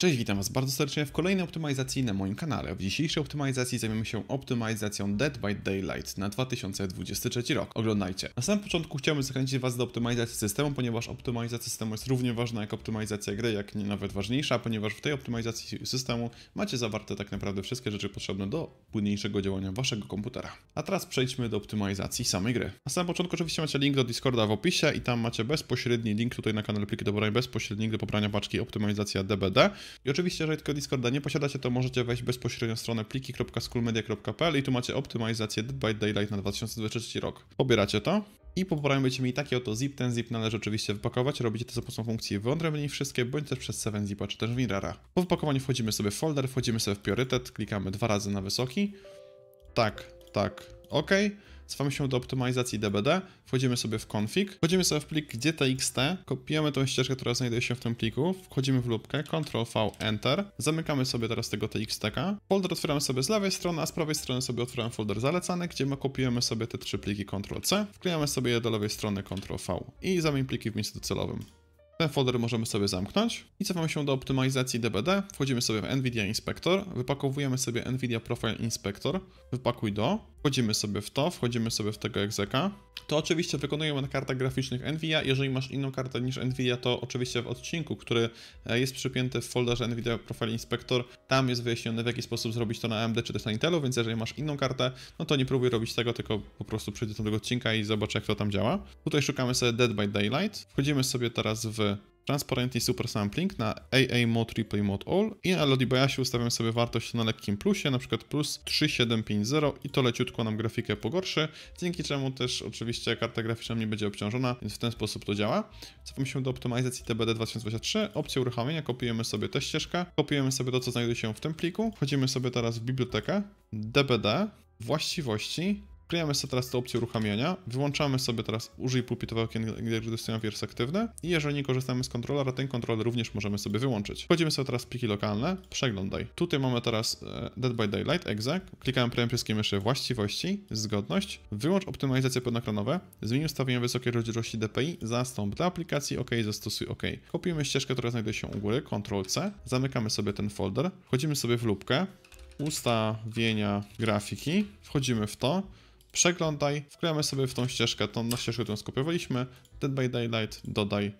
Cześć, witam Was bardzo serdecznie w kolejnej optymalizacji na moim kanale. W dzisiejszej optymalizacji zajmiemy się optymalizacją Dead by Daylight na 2023 rok. Oglądajcie. Na samym początku chciałbym zachęcić Was do optymalizacji systemu, ponieważ optymalizacja systemu jest równie ważna jak optymalizacja gry, jak nie nawet ważniejsza, ponieważ w tej optymalizacji systemu macie zawarte tak naprawdę wszystkie rzeczy potrzebne do płynniejszego działania Waszego komputera. A teraz przejdźmy do optymalizacji samej gry. Na samym początku oczywiście macie link do Discorda w opisie i tam macie bezpośredni link tutaj na kanale pliki do pobrania bezpośredni link do pobrania paczki optymalizacja DBD i oczywiście, jeżeli tego Discorda nie posiadacie, to możecie wejść bezpośrednio w stronę pliki.schoolmedia.pl i tu macie optymalizację Dead by Daylight na 2023 rok. Pobieracie to. I po pobraniu będziecie mieli taki oto zip. Ten zip należy oczywiście wypakować. Robicie to za pomocą funkcji wyodrębnij wszystkie, bądź też przez 7zipa czy też WinRara. Po wypakowaniu wchodzimy sobie w folder, wchodzimy sobie w priorytet, klikamy dwa razy na wysoki. Tak, tak, OK. Cofamy się do optymalizacji DBD, wchodzimy sobie w config, wchodzimy sobie w plik gdzie txt, kopiujemy tą ścieżkę, która znajduje się w tym pliku, wchodzimy w lubkę, Ctrl V, Enter, zamykamy sobie teraz tego txtk, folder otwieramy sobie z lewej strony, a z prawej strony sobie otwieramy folder zalecany, gdzie my kopiujemy sobie te trzy pliki Ctrl C, wklejamy sobie je do lewej strony Ctrl V i zamień pliki w miejscu docelowym. Ten folder możemy sobie zamknąć i cofamy się do optymalizacji DBD. Wchodzimy sobie w NVIDIA Inspector, wypakowujemy sobie NVIDIA Profile Inspector, wypakuj do, wchodzimy sobie w to, wchodzimy sobie w tego exeka. To oczywiście wykonujemy na kartach graficznych NVIDIA. Jeżeli masz inną kartę niż NVIDIA, to oczywiście w odcinku, który e, jest przypięty w folderze NVIDIA Profile Inspector, tam jest wyjaśnione w jaki sposób zrobić to na AMD czy też na Intelu, więc jeżeli masz inną kartę, no to nie próbuj robić tego, tylko po prostu przyjdę do tego odcinka i zobacz jak to tam działa. Tutaj szukamy sobie Dead by Daylight. Wchodzimy sobie teraz w Transparentny Super Sampling na AA mode, Replay mode All i na LDBiasie ustawiam sobie wartość na lekkim plusie, na przykład plus 3750 i to leciutko nam grafikę pogorszy, dzięki czemu też oczywiście karta graficzna nie będzie obciążona, więc w ten sposób to działa. Cofam się do optymalizacji TBD 2023, opcję uruchomienia, kopiujemy sobie tę ścieżkę, kopiujemy sobie to, co znajduje się w tym pliku, wchodzimy sobie teraz w bibliotekę, DBD, właściwości, Klejamy sobie teraz tę opcję uruchamiania, wyłączamy sobie teraz użyj pulpitowe okienka, gdy stoją wiersz aktywny i jeżeli nie korzystamy z kontrolera, ten kontroler również możemy sobie wyłączyć. Wchodzimy sobie teraz w pliki lokalne, przeglądaj. Tutaj mamy teraz e, Dead by Daylight, exec, klikamy prawym przyciskiem myszy właściwości, zgodność, wyłącz optymalizację pełnoekranowe, zmień ustawienia wysokiej rozdzielczości DPI, zastąp dla aplikacji OK, zastosuj OK. Kopiujemy ścieżkę, która znajduje się u góry, Ctrl C, zamykamy sobie ten folder, wchodzimy sobie w lupkę, ustawienia grafiki, wchodzimy w to, przeglądaj, wklejamy sobie w tą ścieżkę, tą na ścieżkę, którą skopiowaliśmy, Dead by Daylight, dodaj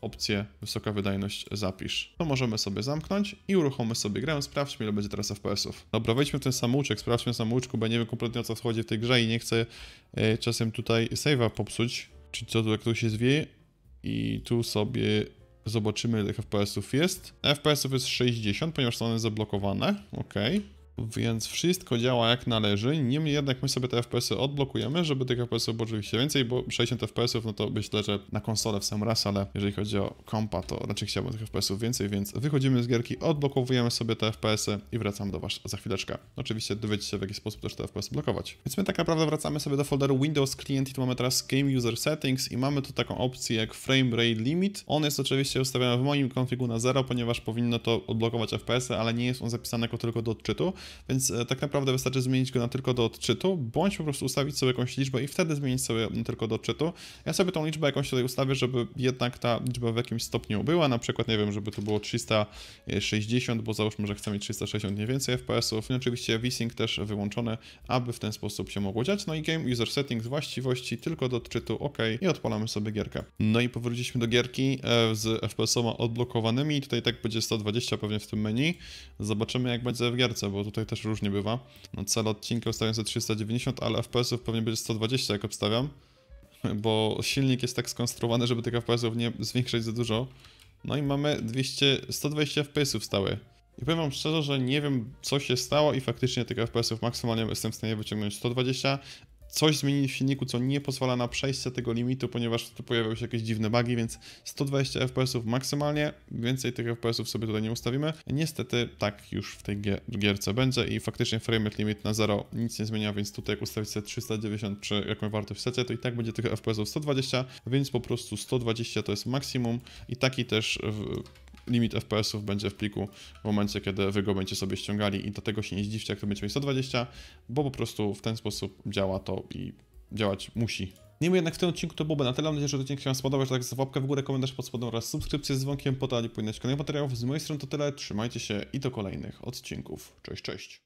opcję wysoka wydajność zapisz. To możemy sobie zamknąć i uruchomimy sobie grę, sprawdźmy ile będzie teraz FPS-ów. Dobra, wejdźmy w ten samouczek, sprawdźmy na samouczku, bo ja nie wiem kompletnie o co wchodzi w tej grze i nie chcę e, czasem tutaj save'a popsuć, czyli co tu jak to się zwie i tu sobie zobaczymy ile FPS-ów jest. FPS-ów jest 60, ponieważ są one zablokowane, ok. Więc wszystko działa jak należy, niemniej jednak my sobie te FPS-y odblokujemy, żeby tych FPS-ów y było oczywiście więcej, bo 60 FPS-ów, no to myślę, że na konsolę w sam raz, ale jeżeli chodzi o kompa, to raczej chciałbym tych FPS-ów więcej, więc wychodzimy z gierki, odblokowujemy sobie te FPS-y i wracam do Was za chwileczkę. Oczywiście dowiecie się w jaki sposób też te FPS blokować. Więc my tak naprawdę wracamy sobie do folderu Windows Client i tu mamy teraz Game User Settings i mamy tu taką opcję jak Frame Rate Limit. On jest oczywiście ustawiony w moim konfigu na 0, ponieważ powinno to odblokować FPS-y, ale nie jest on zapisany jako tylko do odczytu więc e, tak naprawdę wystarczy zmienić go na tylko do odczytu, bądź po prostu ustawić sobie jakąś liczbę i wtedy zmienić sobie tylko do odczytu. Ja sobie tą liczbę jakąś tutaj ustawię, żeby jednak ta liczba w jakimś stopniu była, na przykład, nie wiem, żeby to było 360, bo załóżmy, że chcemy mieć 360, nie więcej FPS-ów. I no, oczywiście VSync też wyłączone, aby w ten sposób się mogło dziać. No i Game User Settings, właściwości, tylko do odczytu OK i odpalamy sobie gierkę. No i powróciliśmy do gierki e, z FPS-oma odblokowanymi. Tutaj tak będzie 120 pewnie w tym menu. Zobaczymy, jak będzie w gierce, bo tutaj też różnie bywa. No, cel odcinka ustawiam sobie 390, ale FPS-ów pewnie będzie 120 jak obstawiam, bo silnik jest tak skonstruowany, żeby tych FPS-ów nie zwiększać za dużo. No i mamy 200, 120 FPS-ów stałe. I powiem wam szczerze, że nie wiem co się stało i faktycznie tych FPS-ów maksymalnie jestem w stanie wyciągnąć 120, coś zmienili w silniku, co nie pozwala na przejście tego limitu, ponieważ tu pojawiały się jakieś dziwne bugi, więc 120 fps maksymalnie, więcej tych fps sobie tutaj nie ustawimy. Niestety tak już w tej gierce będzie i faktycznie frame limit na 0 nic nie zmienia, więc tutaj jak ustawić sobie 390 czy jaką wartość chcecie, to i tak będzie tych fps 120, więc po prostu 120 to jest maksimum i taki też w limit FPS-ów będzie w pliku w momencie, kiedy wy go będziecie sobie ściągali i do tego się nie zdziwcie, jak to będzie mieć 120, bo po prostu w ten sposób działa to i działać musi. Niemniej jednak w tym odcinku to byłoby na tyle. Mam nadzieję, że odcinek się Wam spodobał, że tak za łapkę w górę, komentarz pod spodem oraz subskrypcję z dzwonkiem po to, aby kolejnych materiałów. Z mojej strony to tyle, trzymajcie się i do kolejnych odcinków. Cześć, cześć!